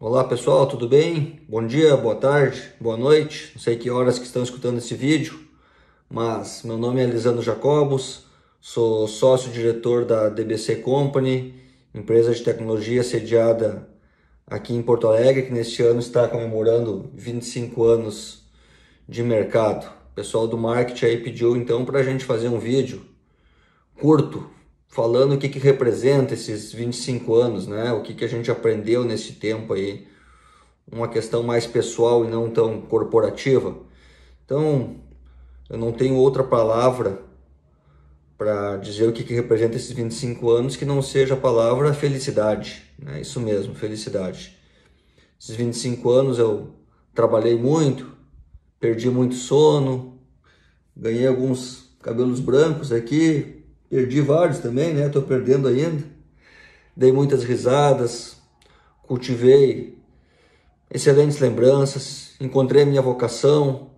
Olá pessoal, tudo bem? Bom dia, boa tarde, boa noite. Não sei que horas que estão escutando esse vídeo, mas meu nome é Lisandro Jacobos, sou sócio-diretor da DBC Company, empresa de tecnologia sediada aqui em Porto Alegre, que neste ano está comemorando 25 anos de mercado. O pessoal do marketing aí pediu então para a gente fazer um vídeo curto, falando o que, que representa esses 25 anos, né? O que, que a gente aprendeu nesse tempo aí. Uma questão mais pessoal e não tão corporativa. Então, eu não tenho outra palavra para dizer o que, que representa esses 25 anos que não seja a palavra felicidade. Né? Isso mesmo, felicidade. Esses 25 anos eu trabalhei muito, perdi muito sono, ganhei alguns cabelos brancos aqui, Perdi vários também, né? Estou perdendo ainda. Dei muitas risadas, cultivei excelentes lembranças, encontrei a minha vocação,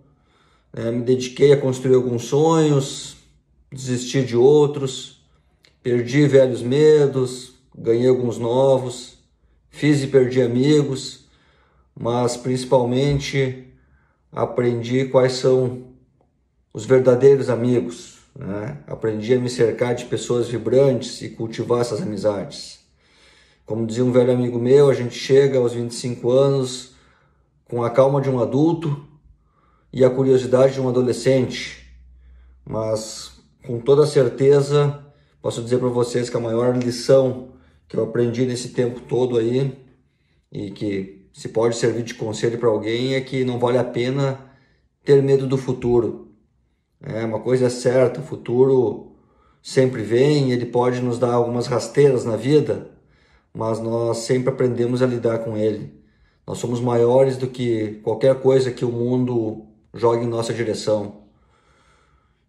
né? me dediquei a construir alguns sonhos, desisti de outros, perdi velhos medos, ganhei alguns novos, fiz e perdi amigos, mas principalmente aprendi quais são os verdadeiros amigos né? Aprendi a me cercar de pessoas vibrantes e cultivar essas amizades. Como dizia um velho amigo meu, a gente chega aos 25 anos com a calma de um adulto e a curiosidade de um adolescente, mas com toda certeza posso dizer para vocês que a maior lição que eu aprendi nesse tempo todo aí e que se pode servir de conselho para alguém é que não vale a pena ter medo do futuro é uma coisa é certa, o futuro sempre vem, ele pode nos dar algumas rasteiras na vida, mas nós sempre aprendemos a lidar com ele. Nós somos maiores do que qualquer coisa que o mundo jogue em nossa direção.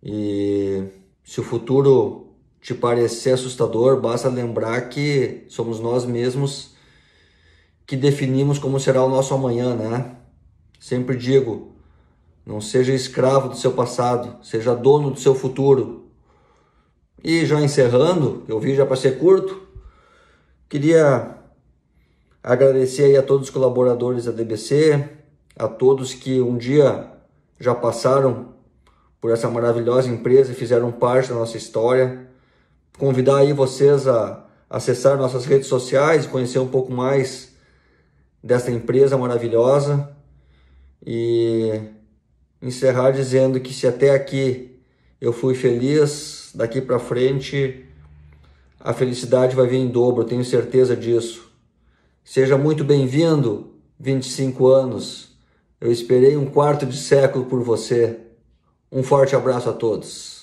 E se o futuro te parecer assustador, basta lembrar que somos nós mesmos que definimos como será o nosso amanhã, né? Sempre digo, não seja escravo do seu passado, seja dono do seu futuro. E já encerrando, eu vi já para ser curto, queria agradecer aí a todos os colaboradores da DBC, a todos que um dia já passaram por essa maravilhosa empresa e fizeram parte da nossa história. Convidar aí vocês a acessar nossas redes sociais, conhecer um pouco mais dessa empresa maravilhosa e encerrar dizendo que se até aqui eu fui feliz, daqui para frente a felicidade vai vir em dobro, tenho certeza disso. Seja muito bem-vindo, 25 anos. Eu esperei um quarto de século por você. Um forte abraço a todos.